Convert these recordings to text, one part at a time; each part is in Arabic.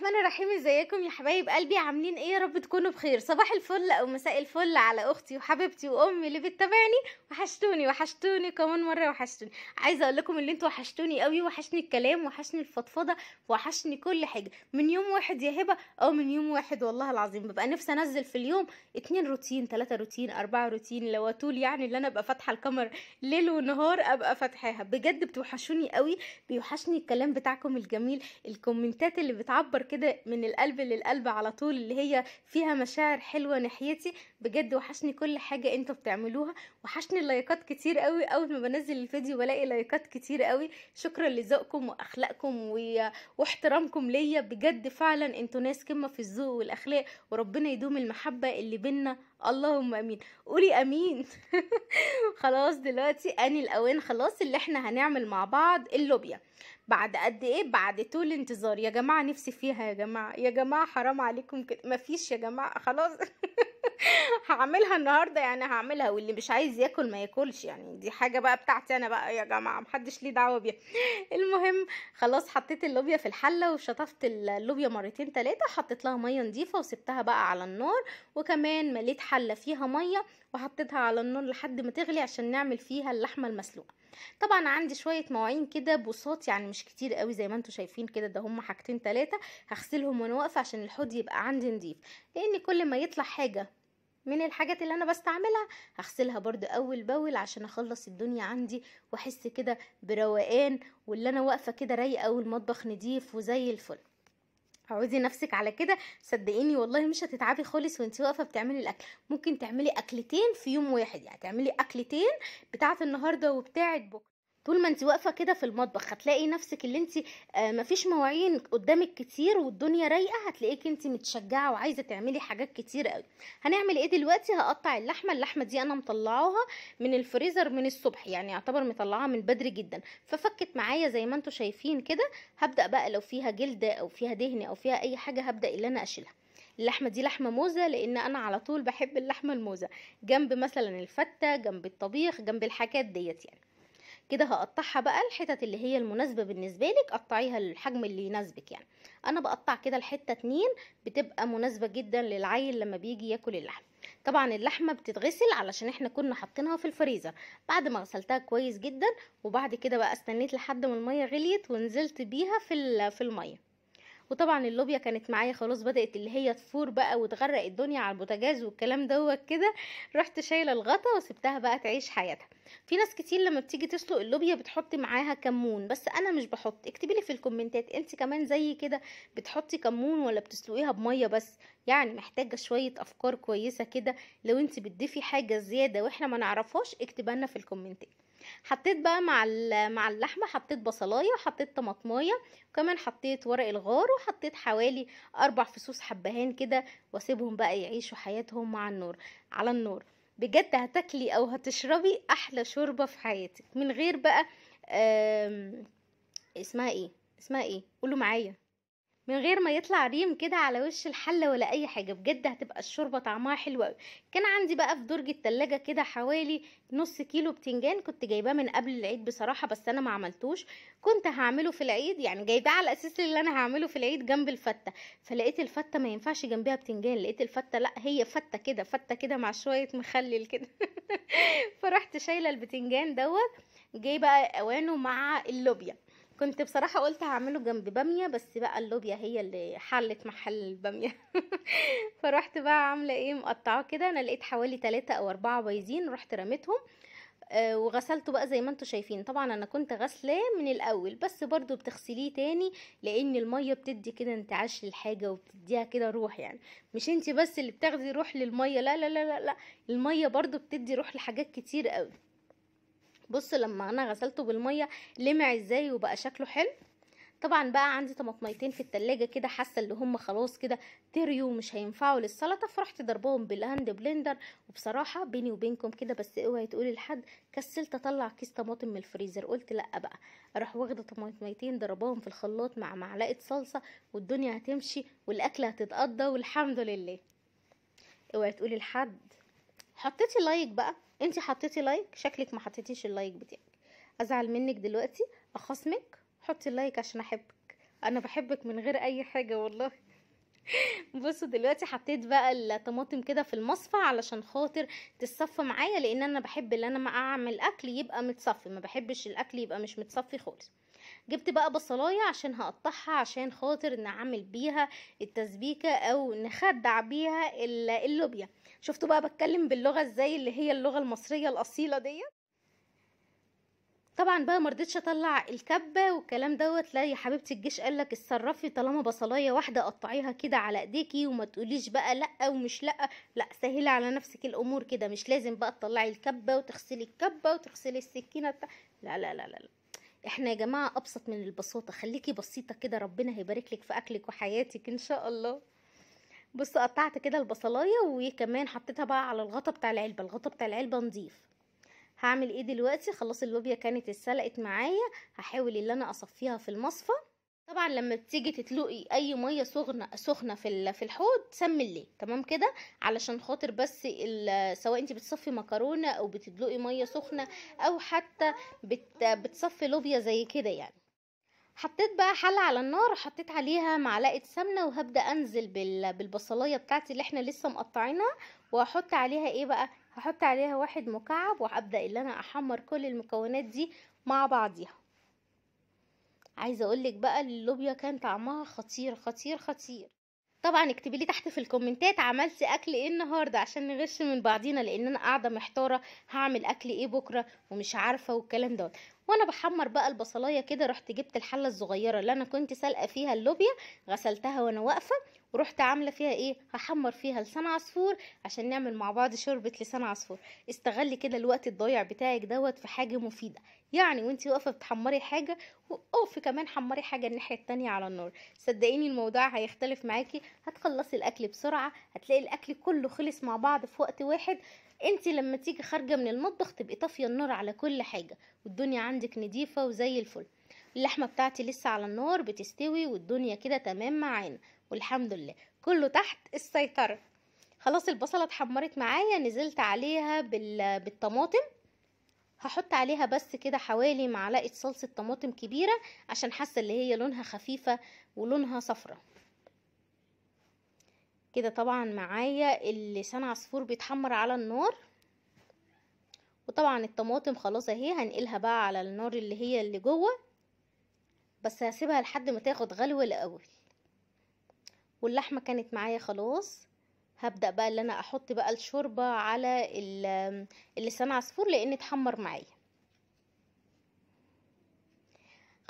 الرحمن الرحيم ازيكم يا حبايب قلبي عاملين ايه يا رب تكونوا بخير صباح الفل او مساء الفل على اختي وحبيبتي وامي اللي بتتابعني وحشتوني وحشتوني كمان مره وحشتوني عايزه اقول لكم ان انتوا وحشتوني قوي وحشني الكلام وحشني الفضفضه وحشني كل حاجه من يوم واحد يا هبه او من يوم واحد والله العظيم ببقى نفسي انزل في اليوم اتنين روتين تلاتة روتين اربعة روتين لو طول يعني اللي انا ابقى فاتحه الكاميرا ليل ونهار ابقى فاتحاها بجد بتوحشوني قوي بيوحشني الكلام بتاعكم الجميل الكومنتات اللي بتعبر كده من القلب للقلب على طول اللي هي فيها مشاعر حلوه ناحيتي بجد وحشني كل حاجه انتوا بتعملوها وحشني اللايكات كتير قوي اول ما بنزل الفيديو بلاقي لايكات كتير قوي شكرا لذوقكم واخلاقكم واحترامكم ليا بجد فعلا انتوا ناس قمه في الذوق والاخلاق وربنا يدوم المحبه اللي بينا اللهم امين قولي امين خلاص دلوقتي اني الاوان خلاص اللي احنا هنعمل مع بعض اللوبيا بعد قد ايه بعد طول انتظار يا جماعه نفسي فيها يا جماعه يا جماعه حرام عليكم كده مفيش يا جماعه خلاص هعملها النهارده يعني هعملها واللي مش عايز ياكل ما ياكلش يعني دي حاجه بقى بتاعتي انا بقى يا جماعه محدش ليه دعوه بيها المهم خلاص حطيت اللوبيا في الحله وشطفت اللوبيا مرتين ثلاثه حطيت لها ميه نظيفه وسبتها بقى على النار وكمان مليت حله فيها ميه وحطيتها على النار لحد ما تغلي عشان نعمل فيها اللحمه المسلوقه طبعا عندي شويه مواعين كده بوصات يعني مش كتير قوي زي ما انتم شايفين كده ده هم حاجتين ثلاثه هغسلهم وانا واقفه عشان الحوض يبقى عندي نظيف لان كل ما يطلع حاجه من الحاجات اللي انا بستعملها هغسلها برضو اول باول عشان اخلص الدنيا عندي واحس كده بروقان واللي انا واقفه كده رايقه والمطبخ نضيف وزي الفل عودي نفسك على كده صدقيني والله مش هتتعبي خالص وانت واقفه بتعملي الاكل ممكن تعملي اكلتين في يوم واحد يعني تعملي اكلتين بتاعه النهارده وبتاعه بكره طول ما انت واقفه كده في المطبخ هتلاقي نفسك اللي انت آه، مفيش مواعين قدامك كتير والدنيا رايقه هتلاقيك انت متشجعه وعايزه تعملي حاجات كتير قوي هنعمل ايه دلوقتي هقطع اللحمه اللحمه دي انا مطلعاها من الفريزر من الصبح يعني يعتبر مطلعاها من بدري جدا ففكت معايا زي ما انتم شايفين كده هبدا بقى لو فيها جلد او فيها دهن او فيها اي حاجه هبدا ان انا اشيلها اللحمه دي لحمه موزه لان انا على طول بحب اللحمه الموزه جنب مثلا الفته جنب الطبيخ جنب الحاجات ديت يعني كده هقطعها بقى الحتت اللي هي المناسبه بالنسبه لك قطعيها للحجم اللي يناسبك يعني انا بقطع كده الحته اتنين بتبقى مناسبه جدا للعيل لما بيجي ياكل اللحم طبعا اللحمه بتتغسل علشان احنا كنا حاطينها في الفريزر بعد ما غسلتها كويس جدا وبعد كده بقى استنيت لحد ما الميه غليت ونزلت بيها في في الميه وطبعا اللوبيا كانت معايا خلاص بدات اللي هي تفور بقى وتغرق الدنيا على البوتاجاز والكلام دوت كده رحت شايله الغطا وسبتها بقى تعيش حياتها في ناس كتير لما بتيجي تسلق اللوبيا بتحط معاها كمون بس انا مش بحط اكتبي لي في الكومنتات انت كمان زي كده بتحطي كمون ولا بتسلقيها بميه بس يعني محتاجه شويه افكار كويسه كده لو انت بتضيفي حاجه زياده واحنا ما نعرفهاش اكتبها لنا في الكومنتات حطيت بقى مع مع اللحمه حطيت بصلايه وحطيت طماطمايه وكمان حطيت ورق الغار وحطيت حوالي اربع فصوص حبهان كده واسيبهم بقى يعيشوا حياتهم مع النور على النور بجد هتاكلي او هتشربي احلى شوربه في حياتك من غير بقى اسمها ايه اسمها ايه قولوا معايا من غير ما يطلع ريم كده على وش الحله ولا اي حاجه بجد هتبقى الشوربه طعمها حلو قوي كان عندي بقى في درج التلاجة كده حوالي نص كيلو بتنجان كنت جايباه من قبل العيد بصراحه بس انا ما عملتوش كنت هعمله في العيد يعني جايباه على اساس اللي انا هعمله في العيد جنب الفته فلقيت الفته ما ينفعش جنبها بتنجان لقيت الفته لا هي فته كده فته كده مع شويه مخلل كده فرحت شايله البتنجان دوت جايبه اوانه مع اللوبيا كنت بصراحة قلت هعمله جنب بامية بس بقى اللوبيا هي اللي حلت محل البامية فرحت بقى عاملة ايه مقطعاه كده انا لقيت حوالي تلاتة او اربعة بايظين رحت رميتهم آه، وغسلته بقى زي ما انتوا شايفين طبعا انا كنت غسلاه من الاول بس برضو بتغسليه تاني لان المية بتدي كده انتعاش للحاجة وبتديها كده روح يعني مش انت بس اللي بتاخدي روح للمية لا لا لا لا, لا. المية برضو بتدي روح لحاجات كتير قوي بص لما انا غسلته بالميه لمع ازاي وبقى شكله حلو طبعا بقى عندي طماطميتين في التلاجة كده حاسة اللي هم خلاص كده تريو ومش هينفعوا للسلطة فرحت ضربهم بالهاند بلندر وبصراحة بيني وبينكم كده بس اوعي تقولي لحد كسلت اطلع كيس طماطم من الفريزر قلت لا بقى اروح واخدة طماطميتين ضربهم في الخلاط مع معلقة صلصة والدنيا هتمشي والاكل هتتقضى والحمد لله اوعي تقولي لحد حطيتي لايك بقى انت حطيتي لايك شكلك ما حطيتيش اللايك بتاعك ازعل منك دلوقتي اخصمك حطي اللايك عشان احبك انا بحبك من غير اي حاجه والله بصوا دلوقتي حطيت بقى الطماطم كده في المصفى علشان خاطر تتصفى معايا لان انا بحب اللي انا ما اعمل اكل يبقى متصفي ما بحبش الاكل يبقى مش متصفي خالص جبت بقى بصلايه عشان هقطعها عشان خاطر نعمل بيها التسبيكه او نخدع بيها اللوبيا شفتوا بقى بتكلم باللغه ازاي اللي هي اللغه المصريه الاصيله ديت طبعا بقى مرضتش اطلع الكبه والكلام دوت لا يا حبيبتي الجيش قالك اتصرفي طالما بصلايه واحده قطعيها كده على ايديكي وما تقوليش بقى لا ومش لا لا سهلي على نفسك الامور كده مش لازم بقى تطلعي الكبه وتغسلي الكبه وتغسلي السكينه لا لا لا لا, لا. احنا يا جماعة ابسط من البساطة خليكي بسيطة كده ربنا هيبارك لك في اكلك وحياتك ان شاء الله بص قطعت كده البصلاية وكمان حطيتها بقى على الغطا بتاع العلبة الغطا بتاع العلبة نضيف هعمل ايه دلوقتي خلاص اللوبيا كانت اتسلقت معايا هحاول ان انا اصفيها في المصفى طبعا لما تيجي تتلقي اي ميه سخنه سخنه في في الحوض الليل تمام كده علشان خاطر بس سواء انت بتصفي مكرونه او بتدلقي ميه سخنه او حتى بت بتصفي لوبيا زي كده يعني حطيت بقى حلة على النار حطيت عليها معلقة سمنة وهبدأ انزل بالبصلاية بتاعتي اللي احنا لسه مقطعينها وهحط عليها ايه بقى هحط عليها واحد مكعب وهبدأ ان انا احمر كل المكونات دي مع بعضيها عايزه اقولك بقى اللوبيا كان طعمها خطير خطير خطير طبعا اكتبي لي تحت في الكومنتات عملتي اكل ايه النهارده عشان نغش من بعضينا لان انا قاعده محتاره هعمل اكل ايه بكره ومش عارفه والكلام دوت وانا بحمر بقى البصلايه كده رحت جبت الحله الصغيره اللي انا كنت سالقه فيها اللوبيا غسلتها وانا واقفه ورحت عامله فيها ايه هحمر فيها لسان عصفور عشان نعمل مع بعض شوربه لسان عصفور استغلي كده الوقت الضايع بتاعك دوت في حاجه مفيده يعني وانت واقفه بتحمري حاجه وقفي كمان حمري حاجه الناحيه التانية على النار صدقيني الموضوع هيختلف معاكي هتخلصي الاكل بسرعه هتلاقي الاكل كله خلص مع بعض في وقت واحد انت لما تيجي خارجه من المطبخ تبقي طافيه النار على كل حاجه والدنيا عندك نضيفه وزي الفل اللحمه بتاعتي لسه على النار بتستوي والدنيا كده تمام معانا والحمد لله كله تحت السيطره خلاص البصله اتحمرت معايا نزلت عليها بالطماطم هحط عليها بس كده حوالي معلقه صلصه طماطم كبيره عشان حاسه اللي هي لونها خفيفه ولونها صفرة كده طبعا معايا اللسان عصفور بيتحمر على النار وطبعا الطماطم خلاص اهي هنقلها بقى على النار اللي هي اللي جوه بس هسيبها لحد ما تاخد غلوه الاول واللحمه كانت معايا خلاص هبدا بقى ان انا احط بقى الشوربه على اللسان عصفور لان اتحمر معايا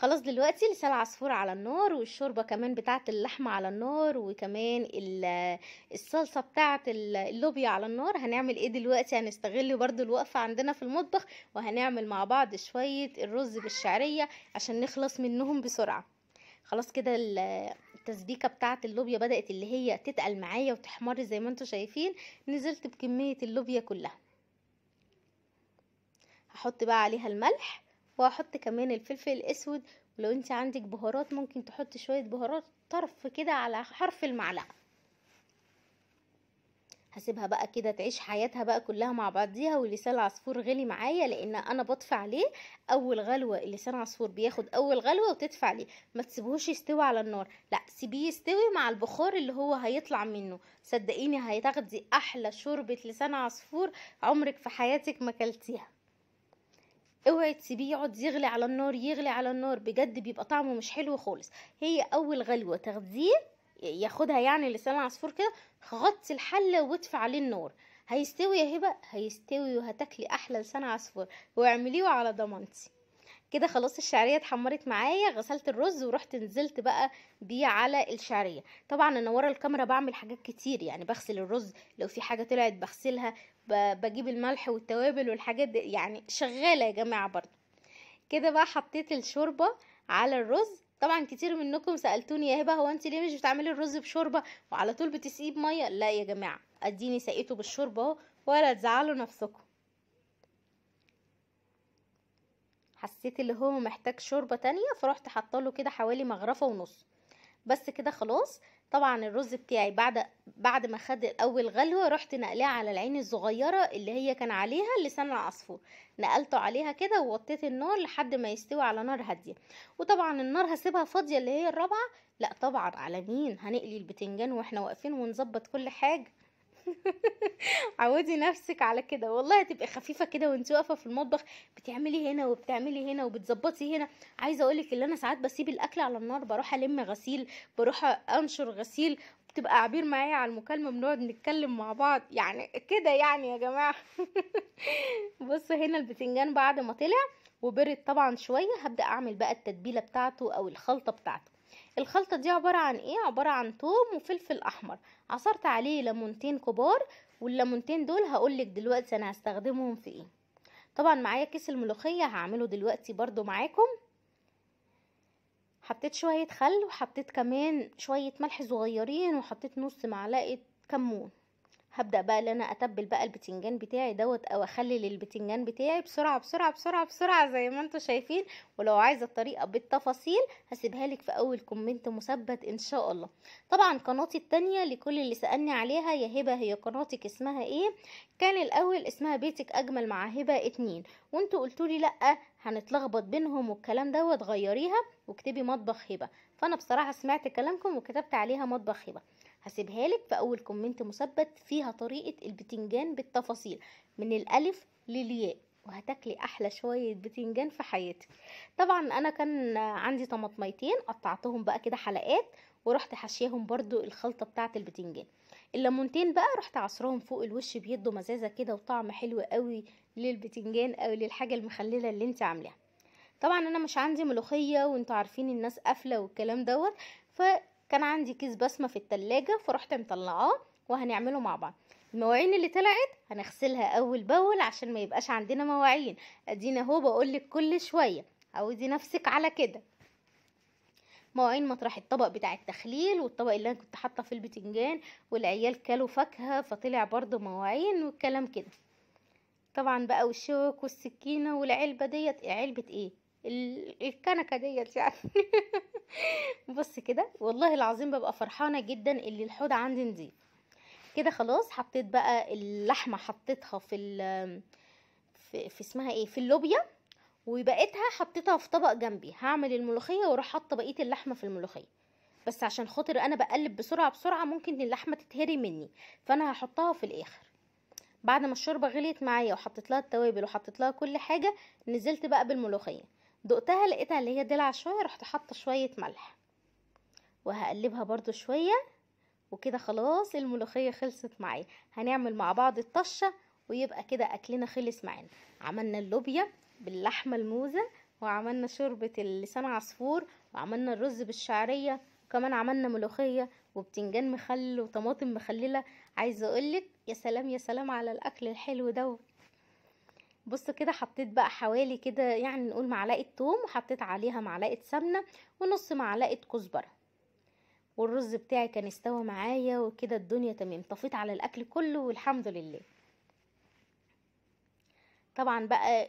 خلاص دلوقتي لسان العصفور على النار والشوربه كمان بتاعه اللحمه على النار وكمان الصلصه بتاعه اللوبيا على النار هنعمل ايه دلوقتي هنستغل برده الوقفه عندنا في المطبخ وهنعمل مع بعض شويه الرز بالشعريه عشان نخلص منهم بسرعه خلاص كده التسبيكه بتاعه اللوبيا بدات اللي هي تتقل معايا وتحمر زي ما انتم شايفين نزلت بكميه اللوبيا كلها هحط بقى عليها الملح وهحط كمان الفلفل الاسود ولو انت عندك بهارات ممكن تحط شوية بهارات طرف كده على حرف المعلقة هسيبها بقى كده تعيش حياتها بقى كلها مع بعضيها ولسان العصفور غلي معايا لان انا بطفي عليه اول غلوه لسان العصفور بياخد اول غلوه وتدفع عليه ما تسيبهوش يستوي على النار لا سيبيه يستوي مع البخار اللي هو هيطلع منه صدقيني هتاخدي احلى شوربه لسان عصفور عمرك في حياتك ما كلتيها اوعي تسيبيه يقعد يغلي على النار يغلي على النار بجد بيبقى طعمه مش حلو خالص هي اول غلوه تاخديه ياخدها يعني لسان العصفور كده غطي الحله وادفع عليه النار هيستوي يا هبه هيستوي وهتاكلي احلى لسان عصفور واعمليه على ضمانتي كده خلاص الشعريه اتحمرت معايا غسلت الرز ورحت نزلت بقى بيه على الشعريه طبعا انا ورا الكاميرا بعمل حاجات كتير يعني بغسل الرز لو في حاجه طلعت بغسلها بجيب الملح والتوابل والحاجات دي يعني شغاله يا جماعه برضو كده بقى حطيت الشوربه على الرز طبعا كتير منكم سالتوني يا هبه هو انت ليه مش بتعملي الرز بشوربه وعلى طول بتسقيه بميه لا يا جماعه اديني سقيته بالشوربه اهو ولا تزعلوا نفسكم حسيت اللي هو محتاج شوربه تانية فروحت حاطه له كده حوالي مغرفه ونص بس كده خلاص طبعا الرز بتاعي بعد بعد ما خد اول غلوه رحت نقلاه على العين الصغيره اللي هي كان عليها لسان العصفور نقلته عليها كده ووطيت النار لحد ما يستوي على نار هاديه وطبعا النار هسيبها فاضيه اللي هي الرابعه لا طبعا على مين هنقلي البتنجان واحنا واقفين ونظبط كل حاجه عودي نفسك على كده والله هتبقي خفيفه كده وانت واقفه في المطبخ بتعملي هنا وبتعملي هنا وبتظبطي هنا عايزه اقولك ان انا ساعات بسيب الاكل على النار بروح الم غسيل بروح انشر غسيل بتبقى عبير معايا على المكالمة بنقعد نتكلم مع بعض يعني كده يعني يا جماعة بص هنا البتنجان بعد ما طلع وبرد طبعا شوية هبدأ اعمل بقى التتبيلة بتاعته او الخلطة بتاعته الخلطة دي عبارة عن ايه عبارة عن توم وفلفل احمر عصرت عليه ليمونتين كبار والليمونتين دول هقولك دلوقتي انا هستخدمهم في ايه طبعا معايا كيس الملوخية هعمله دلوقتي برضو معاكم حطيت شوية خل وحطيت كمان شوية ملح صغيرين وحطيت نص معلقة كمون هبدا بقى ان انا اتبل بقى البتنجان بتاعي دوت او اخلل البتنجان بتاعي بسرعه بسرعه بسرعه بسرعه زي ما انتم شايفين ولو عايزه الطريقه بالتفاصيل هسيبها لك في اول كومنت مثبت ان شاء الله طبعا قناتي التانية لكل اللي سالني عليها يا هبه هي قناتك اسمها ايه كان الاول اسمها بيتك اجمل مع هبه اتنين وانتوا لي لا هنتلخبط بينهم والكلام دوت غيريها واكتبي مطبخ هبه فانا بصراحه سمعت كلامكم وكتبت عليها مطبخ هبه هسيبها لك في اول كومنت مثبت فيها طريقه البتنجان بالتفاصيل من الالف للياء وهتاكلي احلى شويه بتنجان في حياتك طبعا انا كان عندي طماطميتين قطعتهم بقى كده حلقات ورحت حشياهم برضو الخلطه بتاعه البتنجان الليمونتين بقى رحت عصرهم فوق الوش بيدوا مزازه كده وطعم حلو قوي للبتنجان او للحاجه المخلله اللي انت عاملاها طبعا انا مش عندي ملوخيه وانتوا عارفين الناس قافله والكلام دوت كان عندي كيس بسمه في التلاجة فروحت مطلعاه وهنعمله مع بعض المواعين اللي طلعت هنغسلها اول باول عشان ما يبقاش عندنا مواعين ادينا اهو بقولك كل شويه عودي نفسك على كده مواعين مطرح الطبق بتاع التخليل والطبق اللي انا كنت حاطه في البتنجان والعيال كلوا فاكهه فطلع برضو مواعين والكلام كده طبعا بقى والشوك والسكينه والعلبه ديت علبه ايه الكنكه ديت يعني بص كده والله العظيم ببقى فرحانه جدا اللي الحوض عندي نضيف كده خلاص حطيت بقى اللحمه حطيتها في ال في, في اسمها ايه في اللوبيا وبقيتها حطيتها في طبق جنبي هعمل الملوخيه واروح حاطه بقيه اللحمه في الملوخيه بس عشان خاطر انا بقلب بسرعه بسرعه ممكن اللحمه تتهري مني فانا هحطها في الاخر بعد ما الشوربه غليت معايا وحطيت لها التوابل وحطيت لها كل حاجه نزلت بقى بالملوخيه دقتها لقيتها اللي هي دلع شويه رحت حاطه شويه ملح وهقلبها برضو شويه وكده خلاص الملوخيه خلصت معايا هنعمل مع بعض الطشه ويبقى كده اكلنا خلص معانا عملنا اللوبيا باللحمه الموزه وعملنا شوربه اللسان عصفور وعملنا الرز بالشعريه وكمان عملنا ملوخيه وبتنجان مخلل وطماطم مخلله عايزه اقولك يا سلام يا سلام على الاكل الحلو دوت بص كده حطيت بقى حوالي كده يعني نقول معلقه ثوم وحطيت عليها معلقه سمنه ونص معلقه كزبره والرز بتاعي كان استوى معايا وكده الدنيا تمام طفيت على الاكل كله والحمد لله طبعا بقى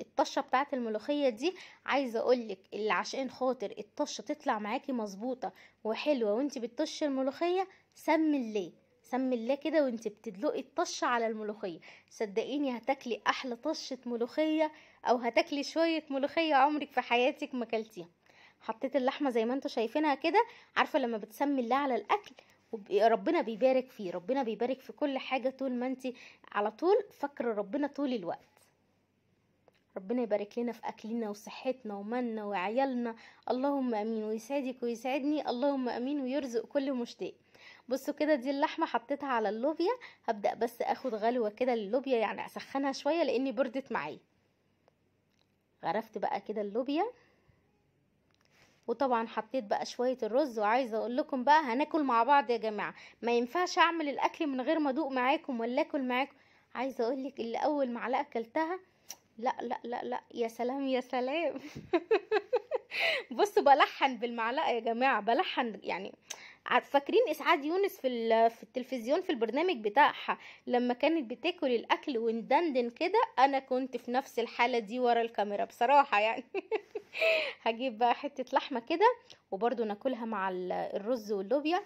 الطشه بتاعه الملوخيه دي عايزه اقولك اللي عشان خاطر الطشه تطلع معاكي مظبوطه وحلوه وانت بتطشي الملوخيه سم الليل سمي الله كده وانت بتدلقي الطشة على الملوخية صدقيني هتاكلي احلى طشة ملوخية او هتاكلي شوية ملوخية عمرك في حياتك ما كلتيها حطيت اللحمة زي ما انتوا شايفينها كده عارفة لما بتسمي الله على الاكل ربنا بيبارك فيه ربنا بيبارك في كل حاجة طول ما انت على طول فاكرة ربنا طول الوقت ربنا يبارك لنا في اكلنا وصحتنا ومالنا وعيالنا اللهم امين ويسعدك ويسعدني اللهم امين ويرزق كل مشتاق بصوا كده دي اللحمه حطيتها على اللوبيا هبدا بس اخد غلوه كده للوبيا يعني اسخنها شويه لاني بردت معايا غرفت بقى كده اللوبيا وطبعا حطيت بقى شويه الرز وعايزه اقول لكم بقى هناكل مع بعض يا جماعه ما ينفعش اعمل الاكل من غير ما ادوق معاكم ولا اكل معاكم عايزه اقول لك اللي اول معلقه اكلتها لا لا لا لا يا سلام يا سلام بصوا بلحن بالمعلقه يا جماعه بلحن يعني فاكرين اسعاد يونس في في التلفزيون في البرنامج بتاعها لما كانت بتاكل الاكل وندندن كده انا كنت في نفس الحاله دي ورا الكاميرا بصراحه يعني هجيب بقى حته لحمه كده وبرده ناكلها مع الرز واللوبيا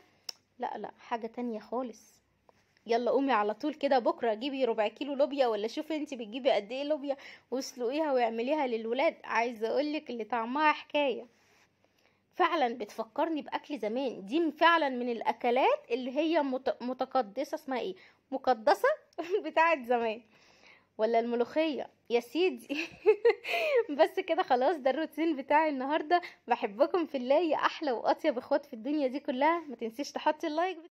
لا لا حاجه تانية خالص يلا قومي على طول كده بكره جيبي ربع كيلو لوبيا ولا شوفي انت بتجيبي قد ايه لوبيا واسلقيها واعمليها للولاد عايزه اقولك اللي طعمها حكايه فعلا بتفكرني باكل زمان دي فعلا من الاكلات اللي هي متقدسه اسمها ايه مقدسه بتاعه زمان ولا الملوخيه يا سيدي بس كده خلاص ده الروتين بتاعي النهارده بحبكم في الله يا احلى واطيب اخوات في الدنيا دي كلها ما تنسيش تحطي اللايك